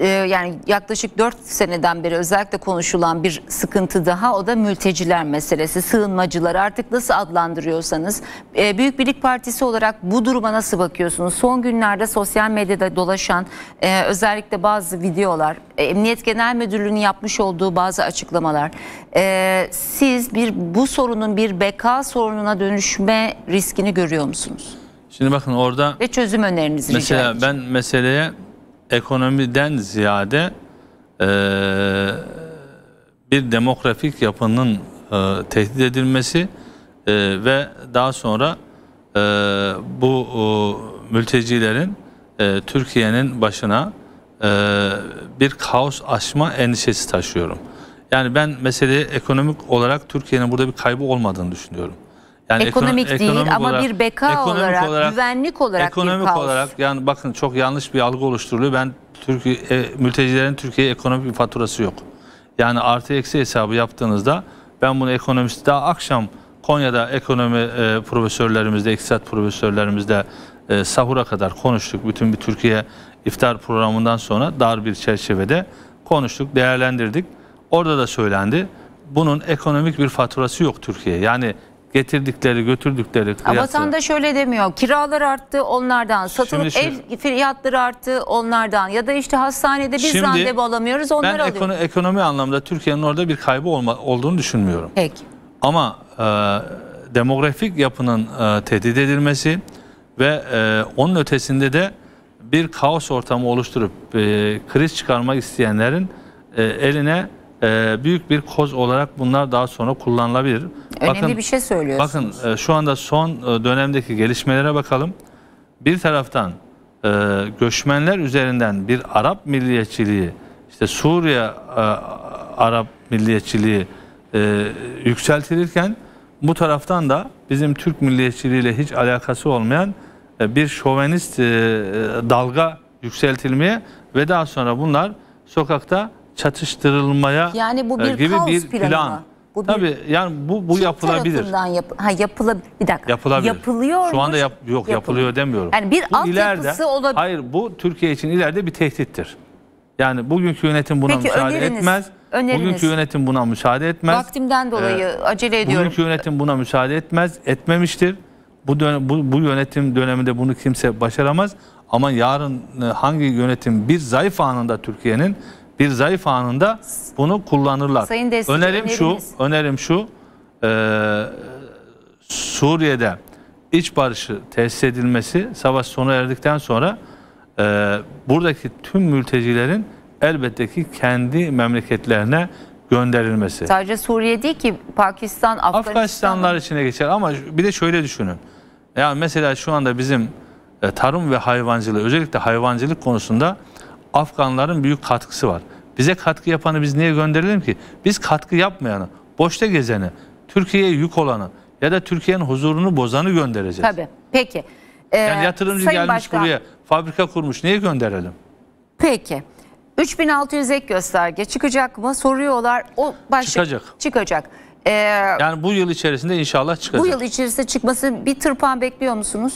e, yani yaklaşık 4 seneden beri özellikle konuşulan bir sıkıntı daha o da mülteciler meselesi, sığınmacılar artık nasıl adlandırıyorsanız. E, Büyük Birlik Partisi olarak bu duruma nasıl bakıyorsunuz? Son günlerde sosyal medyada dolaşan e, özellikle bazı videolar, e, Emniyet Genel Müdürlüğü'nün yapmış olduğu bazı açıklamalar. E, siz bir bu sorunun bir beka sorununa dönüşme riskini görüyor musunuz? Şimdi bakın orada ve çözüm önerinizi mesela rica edeceğim. ben meseleye ekonomiden ziyade e, bir demografik yapının e, tehdit edilmesi e, ve daha sonra e, bu e, mültecilerin e, Türkiye'nin başına e, bir kaos açma endişesi taşıyorum. Yani ben meseleyi ekonomik olarak Türkiye'nin burada bir kaybı olmadığını düşünüyorum. Yani ekonomik, ekonomik değil ama olarak, bir beka olarak, olarak, güvenlik olarak ekonomik bir kaos. olarak yani bakın çok yanlış bir algı oluşturuluyor. Ben Türkiye e, mültecilerin Türkiye ekonomik bir faturası yok. Yani artı eksi hesabı yaptığınızda ben bunu ekonomist daha akşam Konya'da ekonomi e, profesörlerimizde, iktisat profesörlerimizde e, sahura kadar konuştuk. Bütün bir Türkiye iftar programından sonra dar bir çerçevede konuştuk, değerlendirdik. Orada da söylendi. Bunun ekonomik bir faturası yok Türkiye. Yani getirdikleri götürdükleri kıyasla. Vatandaş şöyle demiyor. Kiralar arttı onlardan. Satılık ev fiyatları arttı onlardan. Ya da işte hastanede biz şimdi, randevu alamıyoruz onlar alıyor. Ben ekono, ekonomi anlamda Türkiye'nin orada bir kaybı olma, olduğunu düşünmüyorum. Peki. Ama e, demografik yapının e, tehdit edilmesi ve e, onun ötesinde de bir kaos ortamı oluşturup e, kriz çıkarmak isteyenlerin e, eline e, büyük bir koz olarak bunlar daha sonra kullanılabilir. Önemli bakın, bir şey söylüyorsunuz. Bakın e, şu anda son e, dönemdeki gelişmelere bakalım. Bir taraftan e, göçmenler üzerinden bir Arap milliyetçiliği, işte Suriye Arap milliyetçiliği yükseltilirken bu taraftan da bizim Türk milliyetçiliğiyle hiç alakası olmayan bir şovenist dalga yükseltilmeye ve daha sonra bunlar sokakta çatıştırılmaya yani bu bir gibi bir planı. plan. Bu bir Tabii yani bu bu yapılabilir. tarafından Yap ha yapıla bir dakika. Yapılabilir. Yapılıyor. Şu anda yap yok yapılıyor, demiyorum. Yani bir Bu altyapısı olabilir. Hayır bu Türkiye için ileride bir tehdittir. Yani bugünkü yönetim buna Peki, müsaade öneriniz, etmez. öneriniz. Bugünkü yönetim buna müsaade etmez. Vaktimden dolayı ee, acele ediyorum. Bugünkü yönetim buna müsaade etmez, etmemiştir. Bu, dön- bu, bu yönetim döneminde bunu kimse başaramaz. Ama yarın e, hangi yönetim bir zayıf anında Türkiye'nin bir zayıf anında bunu kullanırlar. Sayın Desti, önerim şu, önerim şu. E, Suriye'de iç barışı tesis edilmesi, savaş sona erdikten sonra e, buradaki tüm mültecilerin elbette ki kendi memleketlerine gönderilmesi. Sadece Suriye değil ki Pakistan, Afganistan. Afganistanlar içine geçer ama bir de şöyle düşünün. Yani mesela şu anda bizim e, tarım ve hayvancılığı özellikle hayvancılık konusunda Afganların büyük katkısı var. Bize katkı yapanı biz niye gönderelim ki? Biz katkı yapmayanı, boşta gezeni, Türkiye'ye yük olanı ya da Türkiye'nin huzurunu bozanı göndereceğiz. Tabii. Peki. Ee, yani yatırımcı Sayın gelmiş Başkan, buraya fabrika kurmuş. Niye gönderelim? Peki. 3600 ek gösterge çıkacak mı soruyorlar. O başlık çıkacak. Çıkacak. Ee, yani bu yıl içerisinde inşallah çıkacak. Bu yıl içerisinde çıkması bir tırpan bekliyor musunuz?